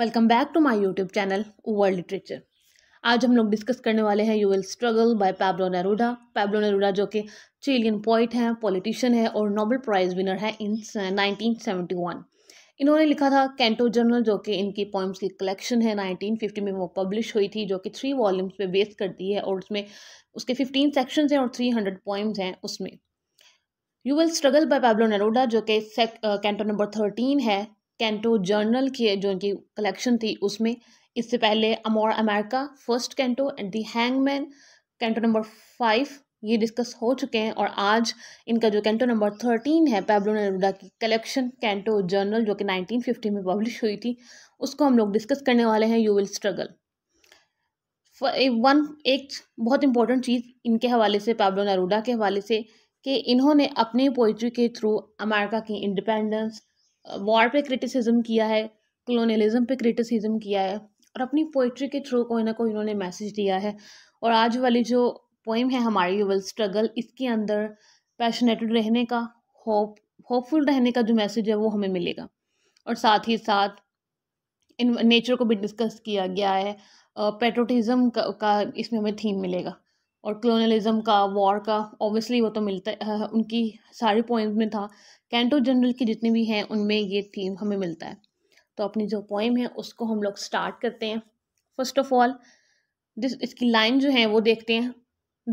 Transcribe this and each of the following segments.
Welcome back to my YouTube channel world literature आज हम लोग डिस्कस करने वाले हैं you will struggle by Pablo Neruda Pablo Neruda जो कि चिलियन पोइट हैं पॉलिटिशियन है और नोबेल प्राइज़ विनर है इन 1971 इन्होंने लिखा था कैंटो जर्नल जो कि इनकी पोइम्स की कलेक्शन है 1950 में वो पब्लिश हुई थी जो कि थ्री वॉल्यूम्स में बेस करती है और उसमें उसके फिफ्टीन सेक्शंस हैं और थ्री हंड्रेड पोइम्स हैं उसमें you will struggle by Pablo Neruda जो कि कैंटो नंबर थर्टीन है कैंटो जर्नल की जो इनकी कलेक्शन थी उसमें इससे पहले amor America first canto and the hangman canto number five ये डिस्कस हो चुके हैं और आज इनका जो कैंटो नंबर थर्टीन है पैब्लो नेरुडा की कलेक्शन कैंटो जर्नल जो कि नाइनटीन फिफ्टी में पब्लिश हुई थी उसको हम लोग डिस्कस करने वाले हैं यू विल स्ट्रगल वन एक बहुत इंपॉर्टेंट चीज़ इनके हवाले से पैब्लो नेरुडा के हवाले से कि इन्होंने अपनी पोइट्री के थ्रू अमेरिका की इंडिपेंडेंस वॉर पे क्रिटिसिज्म किया है कलोनियलिज्म पे क्रिटिसिज्म किया है और अपनी पोइट्री के थ्रू कोई ना कोई इन्होंने मैसेज दिया है और आज वाली जो पोइम है हमारी यू विल स्ट्रगल इसके अंदर पैशनेटेड रहने का होप होपफुल रहने का जो मैसेज है वो हमें मिलेगा और साथ ही साथ इन नेचर को भी डिस्कस किया गया है पेट्रोटिज़म का, का इसमें हमें थीम मिलेगा और कलोनलिज़म का वॉर का ऑब्वियसली वो तो मिलता है उनकी सारी पोइम्स में था कैंटो जनरल की जितनी भी हैं उनमें ये थीम हमें मिलता है तो अपनी जो पोइम है उसको हम लोग स्टार्ट करते हैं फर्स्ट ऑफ ऑल दिस इसकी लाइन जो है वो देखते हैं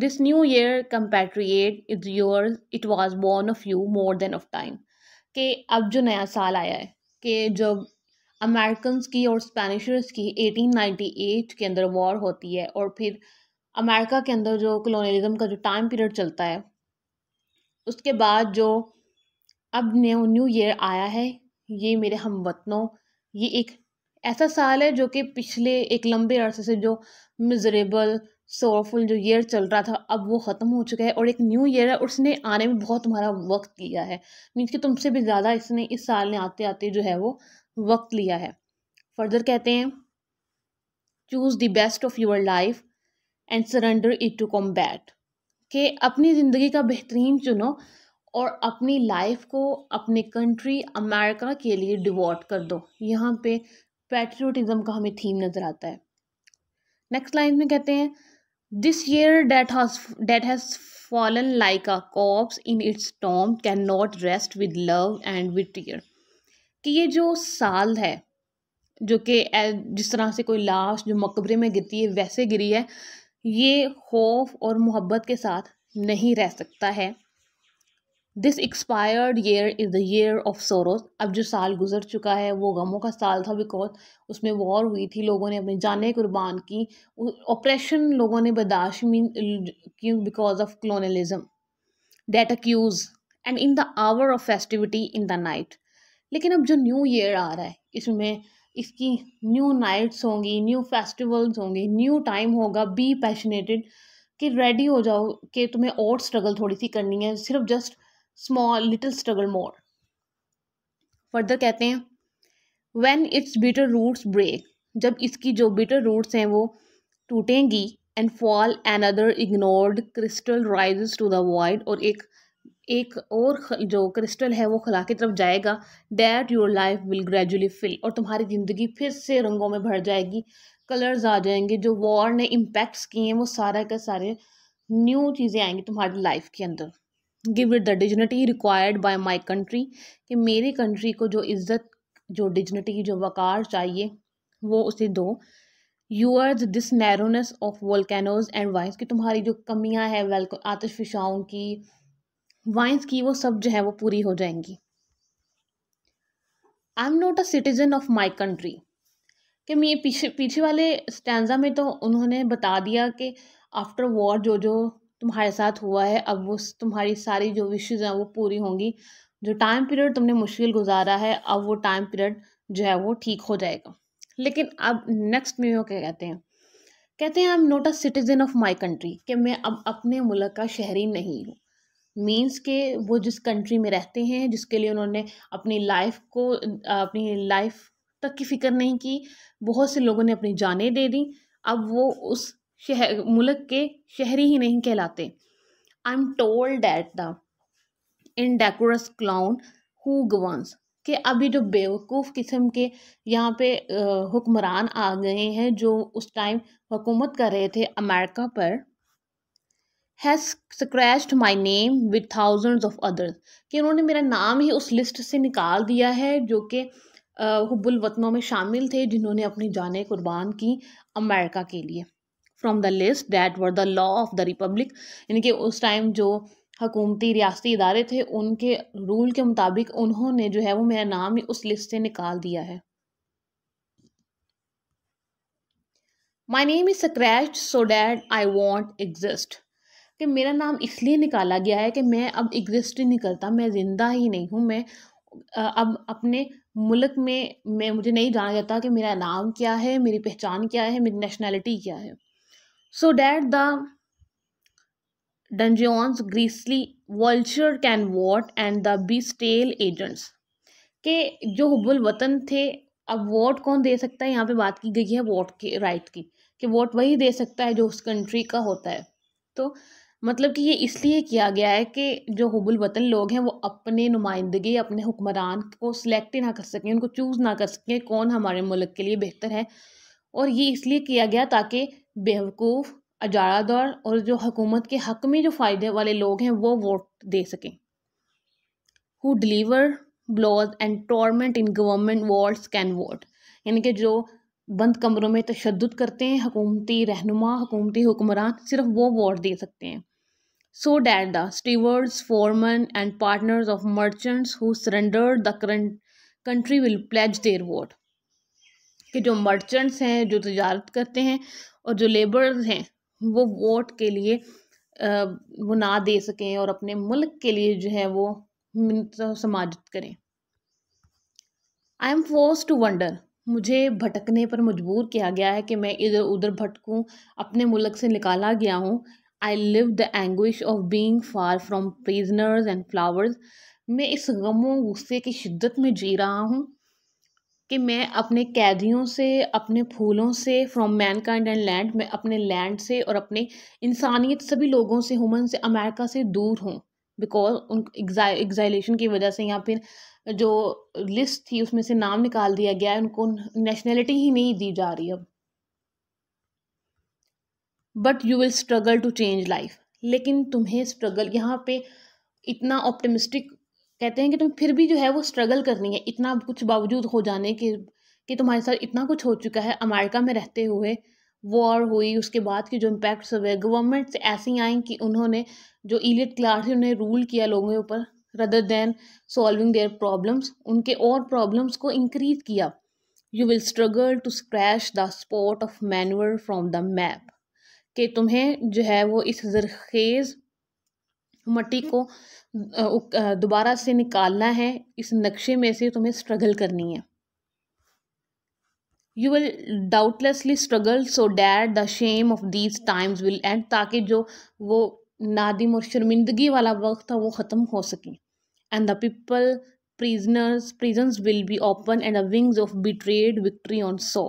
this new year compatriot is your it was born of you more than of time कि अब जो नया साल आया है कि जब अमेरिकन की और स्पेनिशर्स की 1898 के अंदर वॉर होती है और फिर अमेरिका के अंदर जो कलोनियलिज़म का जो टाइम पीरियड चलता है उसके बाद जो अब न्यू न्यू ईयर आया है ये मेरे हम वतनों ये एक ऐसा साल है जो कि पिछले एक लंबे अरसे से जो मिजरेबल सोरफुल जो ईयर चल रहा था अब वो ख़त्म हो चुका है और एक न्यू ईयर है और उसने आने में बहुत तुम्हारा वक्त लिया है मीन्स कि तुमसे भी ज़्यादा इसने इस साल ने आते आते जो है वो वक्त लिया है फर्दर कहते हैं choose the best of your life and surrender it to combat कि अपनी ज़िंदगी का बेहतरीन चुनो और अपनी लाइफ को अपने कंट्री अमेरिका के लिए डिवॉट कर दो यहाँ पे पेट्रियोटिज़म का हमें थीम नज़र आता है नेक्स्ट लाइन में कहते हैं this year that has that has fallen like a corpse in its tomb can not rest with love and with tear कि ये जो साल है जो कि जिस तरह से कोई लाश जो मकबरे में गिरती है वैसे गिरी है ये खौफ और मोहब्बत के साथ नहीं रह सकता है this expired year is the year of sorrows अब जो साल गुजर चुका है वो गमों का साल था बिकॉज उसमें वॉर हुई थी लोगों ने अपनी जानें कुर्बान की ऑपरेशन लोगों ने बर्दाश्त mean because of colonialism that accuse and in the hour of festivity in the night लेकिन अब जो न्यू ईयर आ रहा है इसमें इसकी न्यू नाइट्स होंगी न्यू फेस्टिवल्स होंगे न्यू टाइम होगा बी पैशनेटेड कि रेडी हो जाओ कि तुम्हें और स्ट्रगल थोड़ी सी करनी है सिर्फ just small little struggle more further कहते हैं when its bitter roots break जब इसकी जो बिटर रूट्स हैं वो टूटेंगी and fall an other ignored crystal rises to the wide और एक एक और जो क्रिस्टल है वो खला की तरफ जाएगा that your life will gradually fill और तुम्हारी ज़िंदगी फिर से रंगों में भर जाएगी कलर्स आ जाएंगे जो वॉर ने इम्पैक्ट्स किए हैं वो सारा का सारे न्यू चीज़ें आएंगी तुम्हारी लाइफ के अंदर give it the dignity required by my country कि मेरी कंट्री को जो इज़्ज़त जो डिजनिटी जो वकार चाहिए वो उसे दो yours this narrowness of volcanoes and vice कि तुम्हारी जो कमियां हैं वेल्क आतिश फिशाओं की वाइन्स की वो सब जो है वो पूरी हो जाएंगी I am not a citizen of my country कि मैं पीछे पीछे वाले स्टैंडा में तो उन्होंने बता दिया कि आफ्टर वॉर जो जो तुम्हारे साथ हुआ है अब वो तुम्हारी सारी जो विशेज़ हैं वो पूरी होंगी जो टाइम पीरियड तुमने मुश्किल गुजारा है अब वो टाइम पीरियड जो है वो ठीक हो जाएगा लेकिन अब नेक्स्ट में वो क्या कहते हैं कहते हैं I am not a citizen of my country कि मैं अब अपने मुल्क का शहरी नहीं हूँ मीन्स के वो जिस कंट्री में रहते हैं जिसके लिए उन्होंने अपनी लाइफ को अपनी लाइफ तक की फ़िक्र नहीं की बहुत से लोगों ने अपनी जानें दे दी अब वो उस शहर मुल्क के शहरी ही नहीं कहलाते I am told that the indecorous clown who governs कि अभी जो बेवकूफ़ किस्म के यहाँ पे हुक्मरान आ गए हैं जो उस टाइम हुकूमत कर रहे थे अमेरिका पर has scratched my name with thousands of others कि उन्होंने मेरा नाम ही उस लिस्ट से निकाल दिया है जो कि हब्बुल वतनों में शामिल थे जिन्होंने अपनी जानें कुर्बान की अमेरिका के लिए from the list that were the law of the republic यानी कि उस टाइम जो हकूमती रियासती इदारे थे उनके रूल के मुताबिक उन्होंने जो है वो मेरा नाम ही उस लिस्ट से निकाल दिया है my name is scratch so that I won't exist कि मेरा नाम इसलिए निकाला गया है कि मैं अब एग्जिस्ट ही नहीं करता मैं ज़िंदा ही नहीं हूँ मैं अब अपने मुल्क में मैं मुझे नहीं जाना जाता कि मेरा नाम क्या है मेरी पहचान क्या है मेरी नेशनैलिटी क्या है so that the dungeons grisly vulture can what and the bestial agents के जो हुबुल वतन थे अब वोट कौन दे सकता है यहाँ पे बात की गई है वोट के राइट की कि वोट वही दे सकता है जो उस कंट्री का होता है तो मतलब कि ये इसलिए किया गया है कि जो हुबुल वतन लोग हैं वो अपने नुमाइंदगी अपने हुक्मरान को सिलेक्ट ही ना कर सकें उनको चूज़ ना कर सकें कौन हमारे मुल्क के लिए बेहतर है और ये इसलिए किया गया ताकि बेवकूफ़ अजारा दौर और जो हकूमत के हक में जो फ़ायदे वाले लोग हैं वो वोट दे सकें who deliver blows and torment in government wards can vote यानी कि जो बंद कमरों में तशद करते हैं हकूमती रहनुमा हकूमती हुक्मरान सिर्फ वो वोट दे सकते हैं so that the stewards, foremen, and partners of merchants who surrendered the current country will pledge their vote. कि जो merchants हैं जो तजारत करते हैं और जो लेबर्स हैं वो वोट के लिए वो ना दे सकें और अपने मुल्क के लिए जो है वो समाजित करें I am force to wander मुझे भटकने पर मजबूर किया गया है कि मैं इधर उधर भटकूं अपने मुल्क से निकाला गया हूं I live the anguish of being far from prisoners and flowers मैं इस गमों गुस्से की शिद्दत में जी रहा हूँ कि मैं अपने कैदियों से अपने फूलों से फ्रॉम मैनकाइंड एंड लैंड मैं अपने लैंड से और अपने इंसानियत सभी लोगों से हुमन से अमेरिका से दूर हूँ बिकॉज उन एग्जाइलेशन की वजह से या फिर जो लिस्ट थी उसमें से नाम निकाल दिया गया है उनको नेशनैलिटी ही नहीं दी जा रही अब but you will struggle to change life लेकिन तुम्हें स्ट्रगल यहाँ पे इतना ऑप्टिमिस्टिक कहते हैं कि तुम फिर भी जो है वो स्ट्रगल करनी है इतना कुछ बावजूद हो जाने के कि तुम्हारे साथ इतना कुछ हो चुका है अमेरिका में रहते हुए वॉर हुई उसके बाद के जो इम्पैक्ट्स हुए गवर्नमेंट्स ऐसी आई कि उन्होंने जो इलियट क्लास थी उन्हें रूल किया लोगों के ऊपर rather than solving their problems उनके और प्रॉब्लम्स को इंक्रीज किया you will struggle to scratch the spot of manure from the map कि तुम्हें जो है वो इस ज़रखेज़ मट्टी हम्म। को दोबारा से निकालना है इस नक्शे में से तुम्हें स्ट्रगल करनी है you will doubtlessly struggle so that the shame of these times will end ताकि जो वो नादिम और शर्मिंदगी वाला वक्त था वो ख़त्म हो सके and the people prisoners prisons will be open and the wings of trade victory on so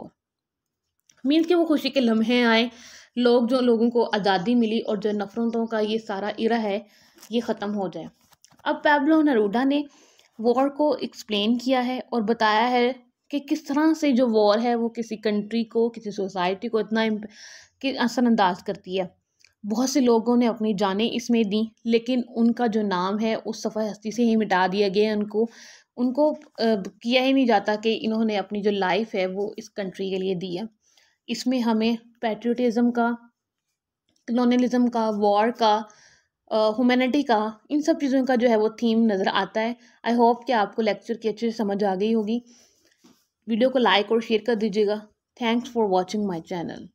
means के वो खुशी के लम्हे आए लोग जो लोगों को आज़ादी मिली और जो नफरतों का ये सारा इरा है ये ख़त्म हो जाए अब पैब्लो नरूडा ने वॉर को एक्सप्लेन किया है और बताया है कि किस तरह से जो वॉर है वो किसी कंट्री को किसी सोसाइटी को इतना कि असरअंदाज करती है बहुत से लोगों ने अपनी जानें इसमें दी लेकिन उनका जो नाम है उस सफ़ा हस्ती से ही मिटा दिया गया उनको उनको किया ही नहीं जाता कि इन्होंने अपनी जो लाइफ है वो इस कंट्री के लिए दी है इसमें हमें पेट्रियटिज़म का कलोनलिज़म का वॉर का ह्यूमैनिटी का इन सब चीज़ों का जो है वो थीम नज़र आता है आई होप कि आपको लेक्चर की अच्छे से समझ आ गई होगी वीडियो को लाइक और शेयर कर दीजिएगा thanks for watching my channel